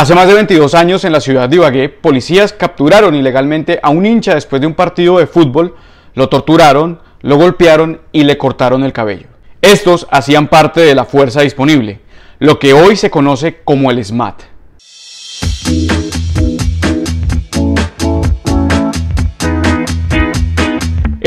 Hace más de 22 años en la ciudad de Ibagué, policías capturaron ilegalmente a un hincha después de un partido de fútbol, lo torturaron, lo golpearon y le cortaron el cabello. Estos hacían parte de la fuerza disponible, lo que hoy se conoce como el SMAT.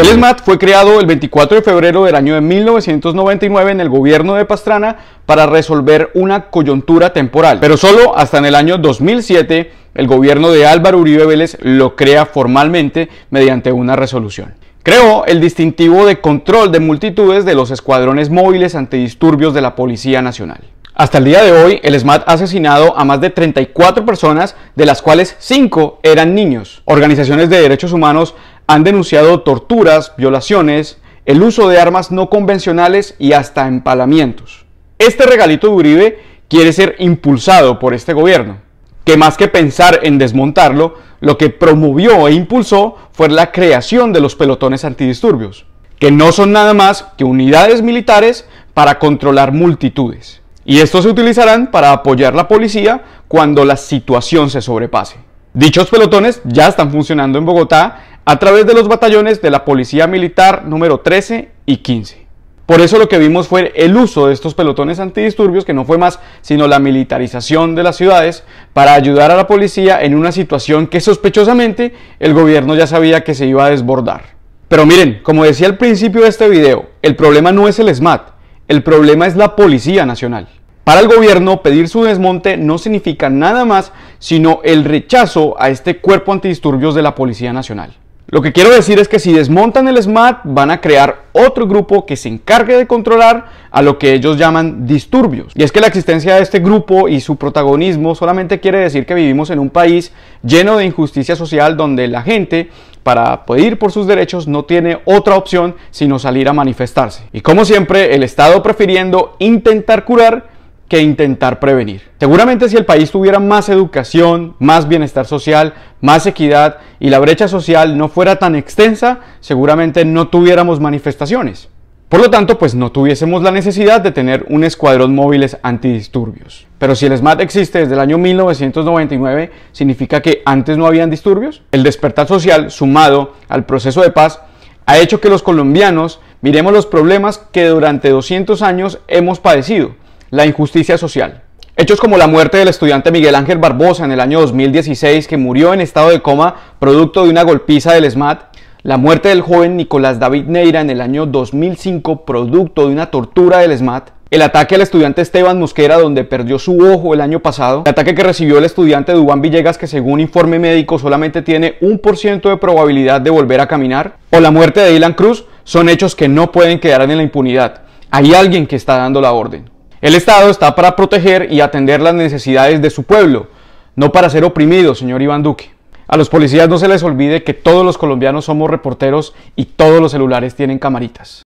El ESMAD fue creado el 24 de febrero del año de 1999 en el gobierno de Pastrana para resolver una coyuntura temporal, pero solo hasta en el año 2007 el gobierno de Álvaro Uribe Vélez lo crea formalmente mediante una resolución. Creó el distintivo de control de multitudes de los escuadrones móviles antidisturbios de la Policía Nacional. Hasta el día de hoy, el SMAT ha asesinado a más de 34 personas, de las cuales 5 eran niños. Organizaciones de derechos humanos han denunciado torturas, violaciones, el uso de armas no convencionales y hasta empalamientos. Este regalito de Uribe quiere ser impulsado por este gobierno, que más que pensar en desmontarlo, lo que promovió e impulsó fue la creación de los pelotones antidisturbios, que no son nada más que unidades militares para controlar multitudes. Y estos se utilizarán para apoyar la policía cuando la situación se sobrepase. Dichos pelotones ya están funcionando en Bogotá a través de los batallones de la Policía Militar número 13 y 15. Por eso lo que vimos fue el uso de estos pelotones antidisturbios, que no fue más sino la militarización de las ciudades, para ayudar a la policía en una situación que sospechosamente el gobierno ya sabía que se iba a desbordar. Pero miren, como decía al principio de este video, el problema no es el SMAT, el problema es la Policía Nacional. Para el gobierno, pedir su desmonte no significa nada más sino el rechazo a este cuerpo antidisturbios de la Policía Nacional. Lo que quiero decir es que si desmontan el SMAT van a crear otro grupo que se encargue de controlar a lo que ellos llaman disturbios. Y es que la existencia de este grupo y su protagonismo solamente quiere decir que vivimos en un país lleno de injusticia social donde la gente para pedir por sus derechos no tiene otra opción sino salir a manifestarse. Y como siempre, el Estado prefiriendo intentar curar que intentar prevenir. Seguramente si el país tuviera más educación, más bienestar social, más equidad y la brecha social no fuera tan extensa, seguramente no tuviéramos manifestaciones. Por lo tanto, pues no tuviésemos la necesidad de tener un escuadrón móviles antidisturbios. Pero si el SMAT existe desde el año 1999, ¿significa que antes no habían disturbios? El despertar social, sumado al proceso de paz, ha hecho que los colombianos miremos los problemas que durante 200 años hemos padecido la injusticia social. Hechos como la muerte del estudiante Miguel Ángel Barbosa en el año 2016, que murió en estado de coma producto de una golpiza del SMAT, la muerte del joven Nicolás David Neira en el año 2005, producto de una tortura del SMAT. El ataque al estudiante Esteban Mosquera, donde perdió su ojo el año pasado. El ataque que recibió el estudiante Dubán Villegas, que según informe médico solamente tiene un por ciento de probabilidad de volver a caminar. O la muerte de Dylan Cruz, son hechos que no pueden quedar en la impunidad. Hay alguien que está dando la orden. El Estado está para proteger y atender las necesidades de su pueblo, no para ser oprimido, señor Iván Duque. A los policías no se les olvide que todos los colombianos somos reporteros y todos los celulares tienen camaritas.